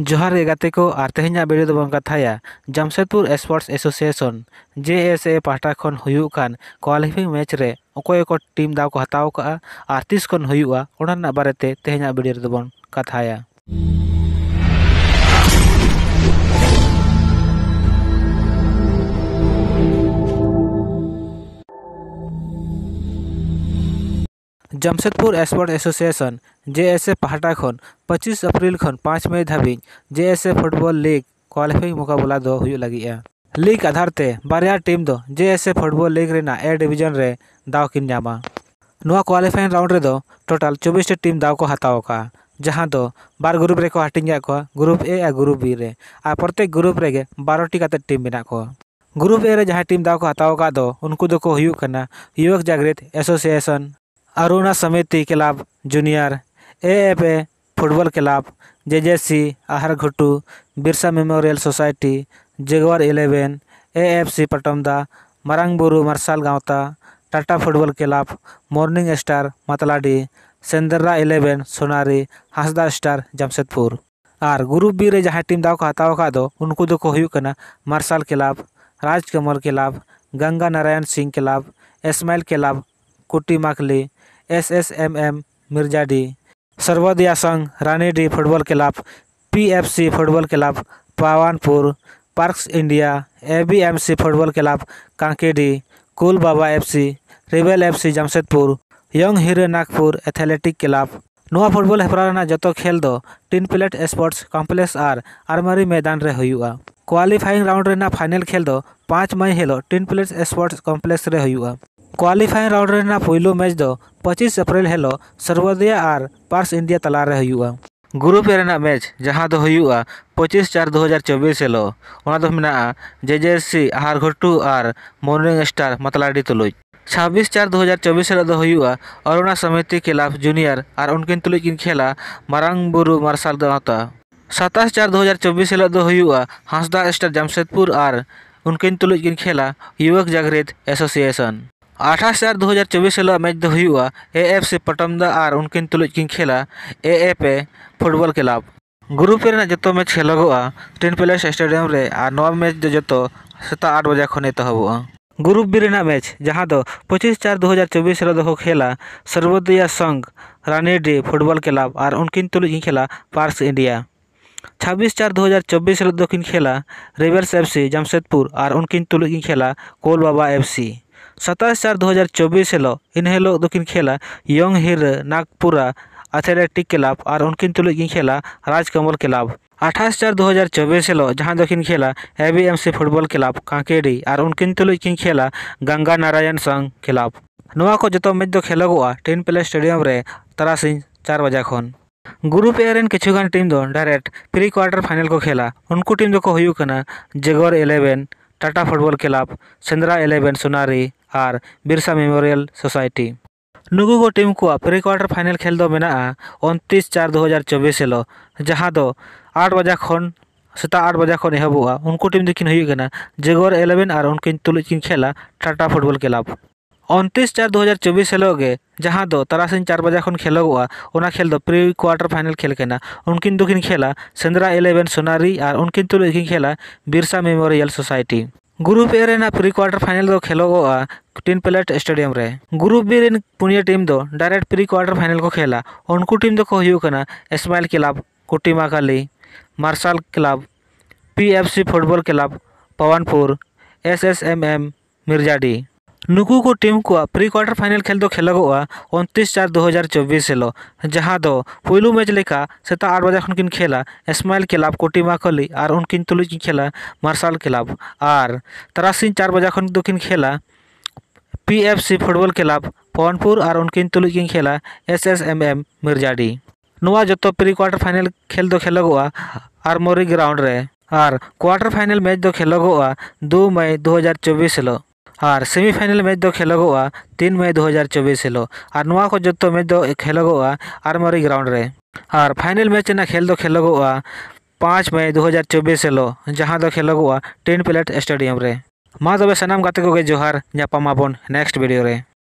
ᱡᱚᱦᱟᱨ ᱜᱮ ᱜᱟᱛᱮ ᱠᱚ ᱟᱨ ᱛᱮᱦᱮᱧᱟᱜ ᱵᱷᱤᱰᱤᱭᱳ ᱫᱚᱵᱚᱱ ᱠᱟᱛᱷᱟᱭᱟ Jamshedpur sports association J S A ᱯᱟᱦᱴᱟ ᱠᱷᱚᱱ ᱦᱩᱭᱩᱜ ᱠᱟᱱ ᱠᱳᱣᱟᱞᱤᱯᱷᱤᱝ ᱢᱮᱪ ᱨᱮ ᱚᱠᱚᱭ ᱠᱚ ᱴᱤᱢ ᱫᱟᱣ ᱠᱚ ᱦᱟᱛᱟᱣ ᱠᱟᱜᱼᱟ ᱟᱨ ᱛᱤᱥ ᱠᱷᱚᱱ ᱦᱩᱭᱩᱜᱼᱟ ᱚᱱᱟ ᱨᱮᱱᱟᱜ ᱵᱟᱨᱮᱛᱮ ᱛᱮᱦᱮᱧᱟᱜ ᱵᱷᱤᱰᱤᱭᱳ ᱨᱮᱫᱚᱵᱚᱱ ᱠᱟᱛᱷᱟᱭᱟ Jamshedpur sport association J S A पहाटा खन पचीस अप्रैल खन पाँच मई धाबी J S A football league qualifying मुकाबला दो लगे लीग आधार से बारे टीम दो J S A football league रेना ए डिवीजन रे दाव किन जामा नुआ क्वालिफाइंग राउंड रे दो टोटल चौबीस टीम दाव को हतावक जहां दो बार ग्रुप रे को हटिंग को ग्रुप ए आ ग्रुप बी रे आ प्रत्येक ग्रुप रे गे बारोटी का टीम मेना को ग्रुप ए रे जहां टीम दाव को हतावक दो उनको दो को हुयु करना युवक जागृत association Aruna Samiti club junior A F A football club J J C आहर Ghutu Birsa memorial society jaguar eleven A F C Patamda Marangburu marshal गावता Tata football club morning star मतलाडी सेंदर्रा इलेवन सोनारी हंसदा स्टार जमशेदपुर और ग्रुप बी रे जहाँ टीम दाव हत्या का दो उनको दो marshal club Rajkamal club Ganga Narayan Singh club smile club कुटी माकली S S M S S M M Mirzadih Sarvodaya Sangh Ranidih football club C football club Pawanpur parks India ABMC football club Kankedih कुल बाबा एफसी रिवेल FC Jamshedpur young hero Nagpur athletic club नवा फुटबॉल हेपरा जो खेल दो टीन प्लेट स्पोर्ट्स कॉम्प्लेक्स और आर्मारी मैदान रे होयुआ क्वालिफाइंग राउंड फाइनल खेल दो पाँच मई हिलो टीन प्लेट स्पोर्ट्स कॉम्प्लेक्स रे होयुआ ᱠᱳᱣᱟᱞᱤᱯᱷᱟᱭᱤᱝ राउंड पोलो मैच दो पचिस 25 ᱮᱯᱨᱤᱞ सर्वोदय और पार्स इंडिया तलारे ग्रुप ए ग्रुप मैच जहाँ दो पचिस चार दो हज़ार चौबीस हिलोना जे जे एस सी आहार घटू और मोर्निंग स्टार मतलाडी तुलुज छब्बीस चार दो हज़ार चौबीस हिलोना अरुणा समिति क्लाब जूनियर और उनकिन तुलुज किन खेला मारंग बुरु मार्शल दाता सताश चार दो हज़ार चौबीस हिलोना हंसदा स्टार जमशेदपुर और उनकिन तुलुज किन खेला युवक जागृत एसोसिएशन ᱟᱴᱷᱟᱥ चार ᱫᱩ चौबीस ᱪᱚᱵᱵᱤᱥ ᱦᱤᱞᱳᱜ match A F C Patamda और उनकिन ᱟᱨ ᱩᱱᱠᱤᱱ खेला A F A football club football club group जो मैच खेल ट्रेन प्लेस स्टेडियम और मैच जो जो सेता आठ बजे खन एतहबा ग्रुप बी मैच जहाँ पचिस चार दो हज़ार चौबीस हिल खेला सर्वोदया संघ रानीडी फुटबल क्लाब और उनकिन तुलुज खेला पार्स इंडिया छब्बीस चार दो हज़ार चौबीस हिल खेला रिवर्स एफ सी जमशेदपुर और उनकिन तुलुज खेला कोल बाबा एफ सी सत्ताईस चार चौबीस हिलो इन हिलो दो खेला यंग हिर नागपुरा एथलेटिक क्लाब और उनकिन तुलुज खेला राजकमल क्लाब अठाईस चार चौबीस हिलो जहाँ दो खेला सी फुटबॉल क्लाब कांकेड़ी और उनकिन तुल किन खेला गंगा नारायण संघ क्लाब ᱱᱚᱣᱟ को जो ᱢᱮᱪ खेल ᱠᱷᱮᱞᱚᱜᱚᱜᱼᱟ टीन प्ले स्टेडियम ᱨᱮ ᱛᱟᱨᱟᱥᱤᱧ ᱪᱟᱨ ᱵᱟᱡᱟ ग्रुप ए किछुगान टीम दो डायरेक्ट प्री क्वार्टर फाइनल को खेला उनको टीम दो हुई jaguar eleven Tata football club Sendra eleven Sonari और बिरसा मेमोरियल सोसाइटी नुकू को टीम को प्री क्वार्टर फाइनल खेल दो उनतीस चार दो हज़ार चौबीस हिलो जहाँ दो आठ बजा खन सेता आठ बजा खन एहबा उनको टीम दिखिन जगोर इलेवेन और उनकिन तुलुज खेला टाटा फुटबल क्लाब उनतीस चार दो हजार चौबीस सालोगे जहाँ दो तरासिन चार बजे खन खेलोगा खेल दो प्री क्वार्टर फाइनल खेल के उनकिन दुखिन खेला सेन्द्रा इलेवन सोनारी और उनकिन तुलुकिन खेला Birsa memorial society group A रहा प्री क्वार्टर फाइनल खेलोगा टीन प्लेट स्टेडियम रे ग्रुप बी रिन पुनिया टीम दो डायरेक्ट प्री क्वार्टर फाइनल को खेला उनको टीम दो को होना स्माइल क्लब कुटिमा काली marshal club P F C football club Pawanpur S S M M Mirzadih नुकु को टीम को प्री क्वार्टर फाइनल खेल दो खेलोगा उनतीस चार दो हज़ार चौबीस हिलो जहाँ दो पुलू मैच लेखा सेता आठ बजे खन खेला स्माइल क्लाब कोटिमा कली और उनकिन तुलुज खेला मार्शल क्लाब और तरासी चार बजे खन दो खेला P F C football club Pawanpur और उनकिन तुलुज खेला S S M M Mirzadih जो प्री क्वार्टर फाइनल खेल दो खेलोगा आरमोरी ग्राउंड रे और क्वार्टर फाइनल मैच खेल खेलोगा दो मई दो हज़ार चौबीस हिलो और सेमीफाइनल मैच दो खेलोगा तीन मई दो हज़ार चौबीस हिलो और नवा को जो मैच दो खेलोगा आरमारी ग्राउंड रे और फाइनल मैच ना खेल दो खेलोगा पाँच मई दो हज़ार चौबीस हिलो जहाँ खेल टीन प्लेट स्टेडियम रे मा तब सामान गते को जोहार नेक्स्ट वीडियो रे